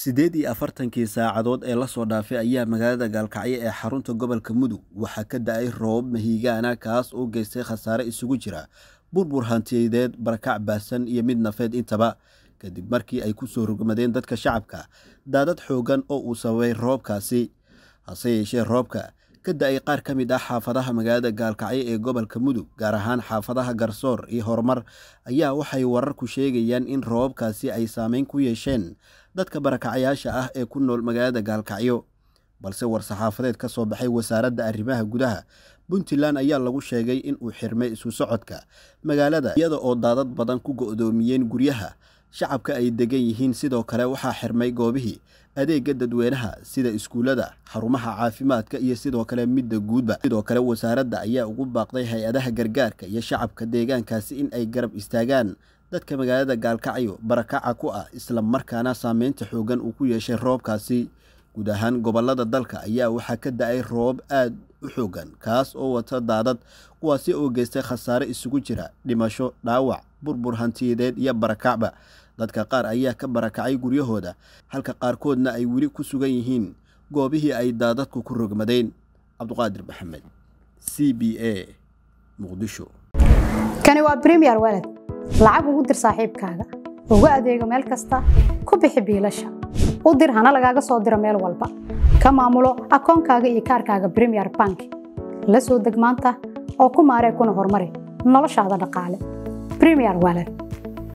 siddeed iyo afartankii saacadood ee lasoo dhaafay ayaa magaalada gaalkacyo ee xarunta gobolka mudug waxaa ka da-ay roob mahiigaana kaas uu geystay khasaare isugu jira burbur hantiyadeed barakac baahsan iyo mid nafeed intaba kadib markii ay ku soo rugmadeen dadka shacabka daadad xooggan oo uu sababay roobkaasi hase yeeshee roobka ka da-ay qaar ka mid ah xaafadaha magaalada gaalkacyo ee gobolka mudug gaar ahaan xaafadaha garsoor iyo horumar ayaa waxay wararku sheegayaan in roobabkaasi ay saameyn ku yeesheen dadka barakacyaasha ah ee ku nool magaalada gaalkacyo balse war-saxaafadeed ka soo baxay wasaaradda arrimaha gudaha puntland ayaa lagu sheegay in uu xirmay isu socodka magaalada iyada oo daadad badan ku go-doomiyeen guryaha shacabka ay degan yihiin sidoo kale waxaa xirmay goobihii adeega dadweynaha sida iskuullada xarumaha caafimaadka iyo sidoo kale midda guudba sidoo kale wasaaradda ayaa ugu baaqday hay-adaha gargaarka iyo shacabka deegaankaasi in ay garab istaagaan dadka magaalada gaalkacyo barakaca ku ah isla markaana saameynta xoogan uu ku yeeshay roobkaasi guud ahaan gobolada dalka ayaa waxaa ka da-ay roob aad u xoogan kaas oo wata daadad kuwaasi oo geystay khasaare isugu jira dhimasho dhaawac burbur hantiyadeed iyo barakacba dadka qaar ayaa ka barakacay guryahooda halka qaarkoodna ay weli ku sugan yihiin goobihii ay daadadku ku rogmadeen cabduqaadir maxamed c b a muqdisho kani waa bremier waled lacag ugu dir saaxiibkaaga uga adeego meel kasta ku bixi biilasha u dir hana lagaaga soo diro meel walba ka maamulo akoonkaaga iyo kaarkaaga bremier bank la soo deg maanta oo ku maaree kuna horumari noloshaada dhaqaale bremier waler